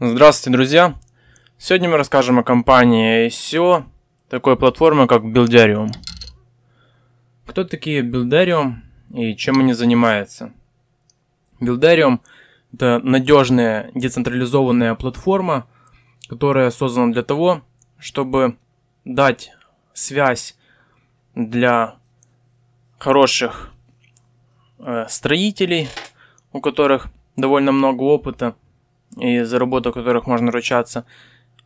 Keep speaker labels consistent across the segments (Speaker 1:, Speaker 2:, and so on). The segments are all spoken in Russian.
Speaker 1: Здравствуйте, друзья! Сегодня мы расскажем о компании SEO, такой платформе, как Buildarium. Кто такие Buildarium и чем они занимаются? Buildarium – это надежная децентрализованная платформа, которая создана для того, чтобы дать связь для хороших э, строителей, у которых довольно много опыта – и за работу которых можно ручаться,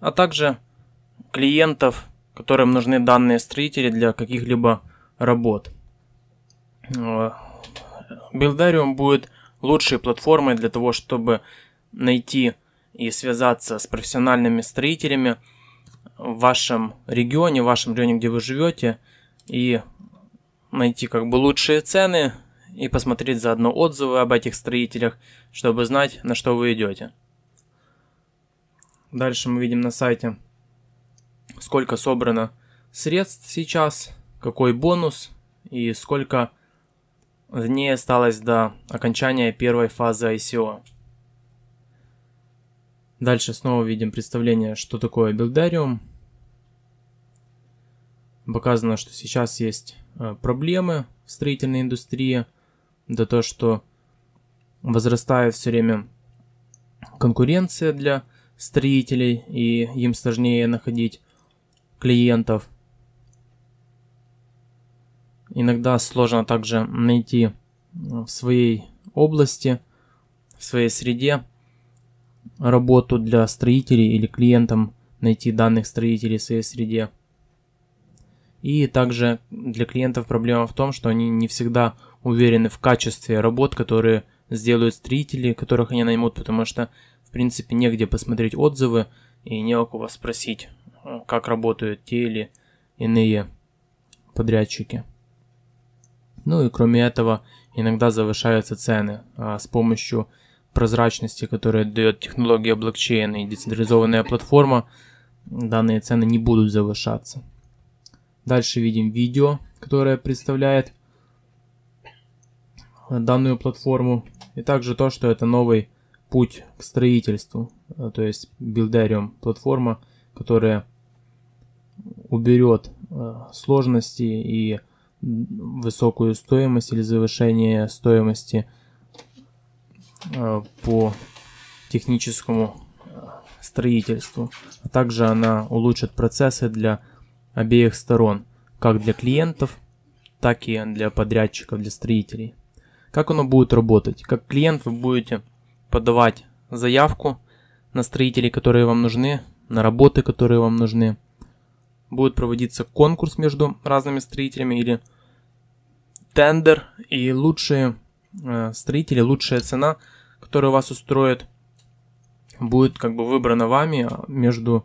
Speaker 1: а также клиентов, которым нужны данные строители для каких-либо работ. Э, Билдариум будет лучшей платформой для того, чтобы найти и связаться с профессиональными строителями в вашем регионе, в вашем регионе, где вы живете, и найти как бы лучшие цены и посмотреть заодно отзывы об этих строителях, чтобы знать, на что вы идете. Дальше мы видим на сайте, сколько собрано средств сейчас, какой бонус и сколько дней осталось до окончания первой фазы ICO. Дальше снова видим представление, что такое билдариум. Показано, что сейчас есть э, проблемы в строительной индустрии, да то, что возрастает все время конкуренция для строителей, и им сложнее находить клиентов. Иногда сложно также найти э, в своей области, в своей среде работу для строителей или клиентам найти данных строителей в своей среде. И также для клиентов проблема в том, что они не всегда уверены в качестве работ, которые сделают строители, которых они наймут, потому что принципе, негде посмотреть отзывы и не у кого спросить, э, как работают те или иные подрядчики. Ну и кроме этого, иногда завышаются цены а с помощью прозрачности, которая дает технология блокчейна и децентрализованная платформа, данные цены не будут завышаться. Дальше видим видео, которое представляет э, данную платформу. И также то, что это новый путь к строительству, э, то есть билдариум платформа, которая уберет э, сложности и высокую стоимость или завышение стоимости э, по техническому строительству. А также она улучшит процессы для обеих сторон, как для клиентов, так и для подрядчиков, для строителей. Как оно будет работать? Как клиент вы будете подавать заявку на строителей, которые вам нужны, на работы, которые вам нужны. Будет проводиться конкурс между разными строителями или тендер, и лучшие э, строители, лучшая цена, которая вас устроит, будет как бы выбрана вами а, между,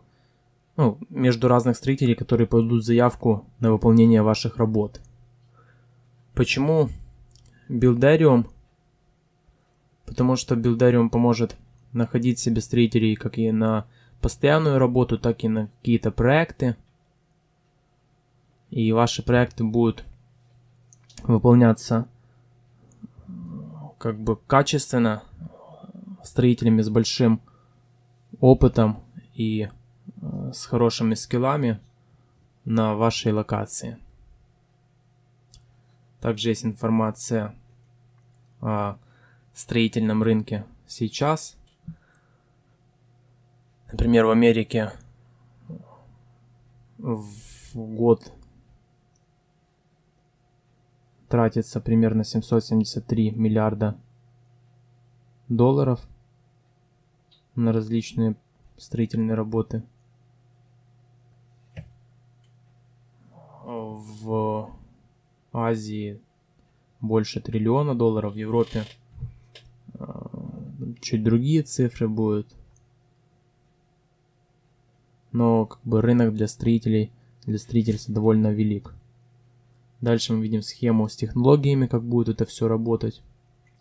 Speaker 1: ну, между разных строителей, которые подадут заявку на выполнение ваших работ. Почему Билдариум – потому что билдариум поможет находить себе строителей как и на постоянную работу, так и на какие-то проекты. И ваши проекты будут выполняться как бы качественно строителями с большим опытом и э, с хорошими скиллами на вашей локации. Также есть информация о строительном рынке сейчас. Например, в Америке в год тратится примерно 773 миллиарда долларов на различные строительные работы. В Азии больше триллиона долларов, в Европе Э, чуть другие цифры будут. Но как бы рынок для строителей, для строительства довольно велик. Дальше мы видим схему с технологиями, как будет это все работать.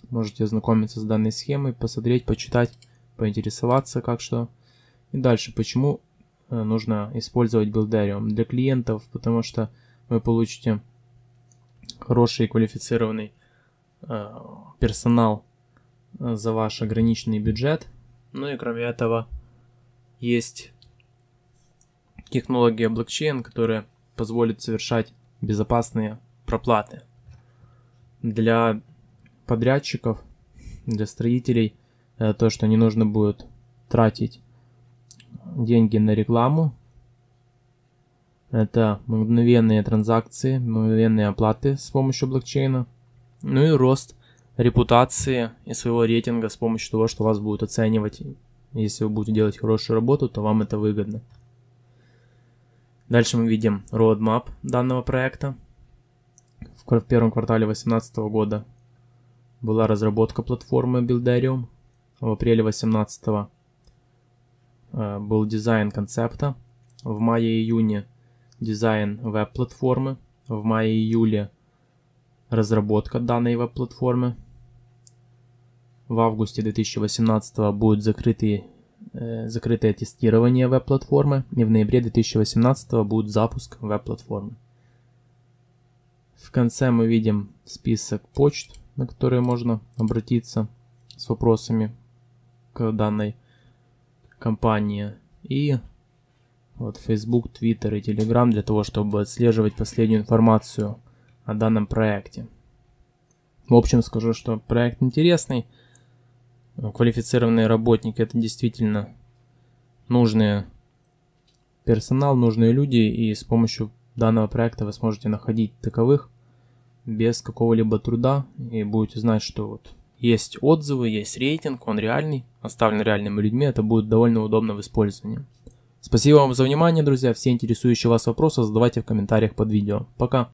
Speaker 1: Можете ознакомиться с данной схемой, посмотреть, почитать, поинтересоваться, как что. И дальше, почему э, нужно использовать Buildarium для клиентов, потому что вы получите хороший и квалифицированный э, персонал Э, за ваш ограниченный бюджет. Ну и кроме этого есть технология блокчейн, которая позволит совершать безопасные проплаты. Для подрядчиков, для строителей, э, то, что не нужно будет тратить деньги на рекламу. Это мгновенные транзакции, мгновенные оплаты с помощью блокчейна. Ну и рост – репутации и своего рейтинга с помощью того, что вас будут оценивать. Если вы будете делать хорошую работу, то вам это выгодно. Дальше мы видим roadmap данного проекта. В первом квартале 2018 года была разработка платформы Builderium. В апреле 2018 э, был дизайн концепта. В мае-июне дизайн веб-платформы. В мае-июле разработка данной веб-платформы в августе 2018 будет закрытый, э, закрытое тестирование веб-платформы, и в ноябре 2018 будет запуск веб-платформы. В конце мы видим список почт, на которые можно обратиться с вопросами к данной компании. И вот Facebook, Twitter и Telegram для того, чтобы отслеживать последнюю информацию о данном проекте. В общем, скажу, что проект интересный – квалифицированные работники, это действительно нужные персонал, нужные люди, и с помощью данного проекта вы сможете находить таковых без какого-либо труда, и будете знать, что вот есть отзывы, есть рейтинг, он реальный, оставлен реальными людьми, это будет довольно удобно в использовании. Спасибо вам за внимание, друзья. Все интересующие вас вопросы задавайте в комментариях под видео. Пока!